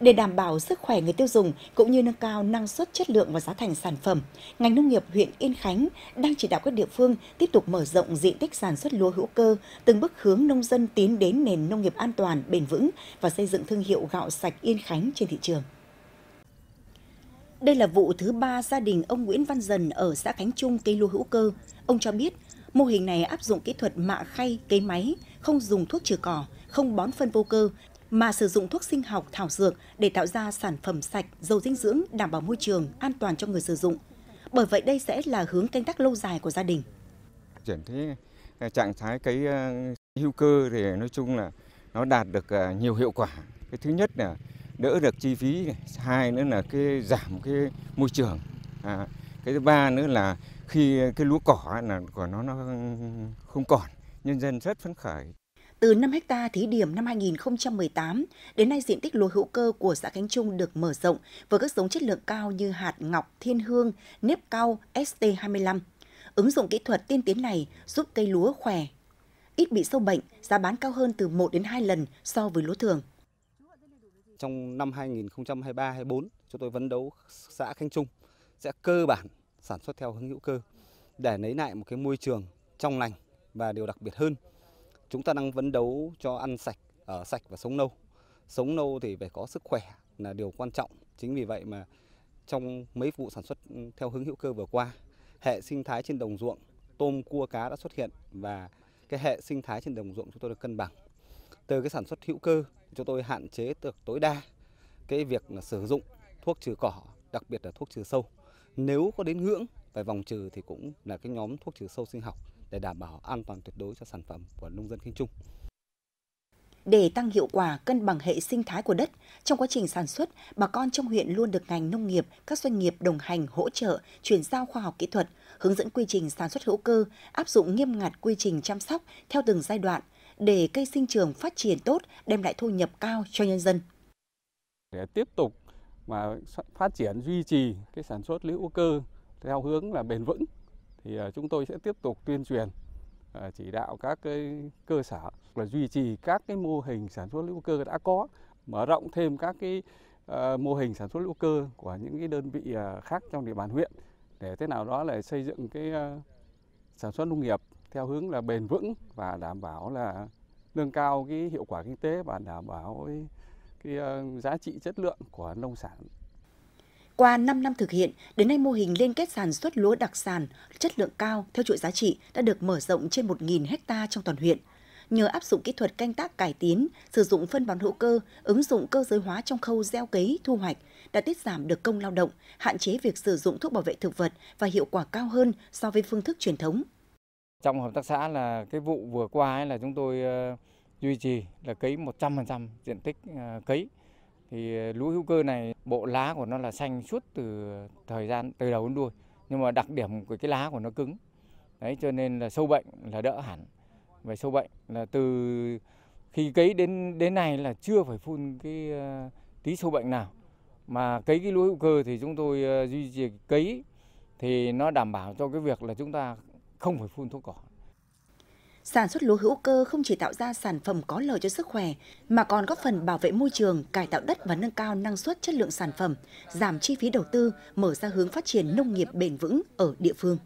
Để đảm bảo sức khỏe người tiêu dùng cũng như nâng cao năng suất chất lượng và giá thành sản phẩm, ngành nông nghiệp huyện Yên Khánh đang chỉ đạo các địa phương tiếp tục mở rộng diện tích sản xuất lúa hữu cơ, từng bước hướng nông dân tiến đến nền nông nghiệp an toàn, bền vững và xây dựng thương hiệu gạo sạch Yên Khánh trên thị trường. Đây là vụ thứ ba gia đình ông Nguyễn Văn Dần ở xã Khánh Trung cây lúa hữu cơ. Ông cho biết, mô hình này áp dụng kỹ thuật mạ khay, cấy máy, không dùng thuốc trừ cỏ, không bón phân vô cơ, mà sử dụng thuốc sinh học thảo dược để tạo ra sản phẩm sạch, giàu dinh dưỡng, đảm bảo môi trường, an toàn cho người sử dụng. Bởi vậy đây sẽ là hướng canh tác lâu dài của gia đình. Chuyển thế trạng thái cái ờ, hữu cơ thì nói chung là nó đạt được ờ, nhiều hiệu quả. Cái thứ nhất là đỡ được chi phí, hai nữa là cái giảm cái môi trường. À, cái thứ ba nữa là khi cái lúa cỏ là của nó nó không còn nhân dân rất phấn khởi từ 5 ha thí điểm năm 2018, đến nay diện tích lúa hữu cơ của xã Khánh Trung được mở rộng với các giống chất lượng cao như hạt ngọc, thiên hương, nếp cao, ST25. Ứng dụng kỹ thuật tiên tiến này giúp cây lúa khỏe, ít bị sâu bệnh, giá bán cao hơn từ 1 đến 2 lần so với lúa thường. Trong năm 2023-24, chúng tôi vấn đấu xã Khánh Trung sẽ cơ bản sản xuất theo hướng hữu cơ để lấy lại một cái môi trường trong lành và điều đặc biệt hơn Chúng ta đang vấn đấu cho ăn sạch, ở sạch và sống lâu. Sống lâu thì phải có sức khỏe là điều quan trọng. Chính vì vậy mà trong mấy vụ sản xuất ừ, theo hướng hữu cơ vừa qua, hệ sinh thái trên đồng ruộng tôm cua cá đã xuất hiện và cái hệ sinh thái trên đồng ruộng chúng tôi được cân bằng. Từ cái sản xuất hữu cơ, chúng tôi hạn chế được tối đa cái việc là sử dụng thuốc trừ cỏ, đặc biệt là thuốc trừ sâu. Nếu có đến ngưỡng phải vòng trừ thì cũng là cái nhóm thuốc trừ sâu sinh học để đảm bảo an toàn tuyệt đối cho sản phẩm của nông dân Kinh Trung. Để tăng hiệu quả cân bằng hệ sinh thái của đất, trong quá trình sản xuất, bà con trong huyện luôn được ngành nông nghiệp, các doanh nghiệp đồng hành hỗ trợ, chuyển giao khoa học kỹ thuật, hướng dẫn quy trình sản xuất hữu cơ, áp dụng nghiêm ngặt quy trình chăm sóc theo từng giai đoạn để cây sinh trưởng phát triển tốt, đem lại thu nhập cao cho nhân dân. Để tiếp tục mà phát triển duy trì cái sản xuất hữu cơ theo hướng là bền vững thì à, chúng tôi sẽ tiếp tục tuyên truyền à, chỉ đạo các cái cơ sở là duy trì các cái mô hình sản xuất hữu cơ đã có mở rộng thêm các cái à, mô hình sản xuất hữu cơ của những cái đơn vị khác trong địa bàn huyện để thế nào đó là xây dựng cái sản xuất nông nghiệp theo hướng là bền vững và đảm bảo là nâng cao cái hiệu quả kinh tế và đảm bảo cái, cái giá trị chất lượng của nông sản qua 5 năm thực hiện, đến nay mô hình liên kết sản xuất lúa đặc sản chất lượng cao theo chuỗi giá trị đã được mở rộng trên 1.000 hecta trong toàn huyện. Nhờ áp dụng kỹ thuật canh tác cải tiến, sử dụng phân bón hữu cơ, ứng dụng cơ giới hóa trong khâu gieo cấy, thu hoạch, đã tiết giảm được công lao động, hạn chế việc sử dụng thuốc bảo vệ thực vật và hiệu quả cao hơn so với phương thức truyền thống. Trong hợp tác xã là cái vụ vừa qua ấy là chúng tôi ờ, duy trì là cấy 100% diện tích ờ, cấy thì ờ, lúa hữu cơ này bộ lá của nó là xanh suốt từ thời gian từ đầu đến đuôi nhưng mà đặc điểm của cái lá của nó cứng đấy cho nên là sâu bệnh là đỡ hẳn về sâu bệnh là từ khi cấy đến đến nay là chưa phải phun cái ờ, tí sâu bệnh nào mà cấy cái lúa hữu cơ thì chúng tôi ờ, duy trì cấy thì nó đảm bảo cho cái việc là chúng ta không phải phun thuốc cỏ Sản xuất lúa hữu cơ không chỉ tạo ra sản phẩm có lợi cho sức khỏe, mà còn góp phần bảo vệ môi trường, cải tạo đất và nâng cao năng suất chất lượng sản phẩm, giảm chi phí đầu tư, mở ra hướng phát triển nông nghiệp bền vững ở địa phương.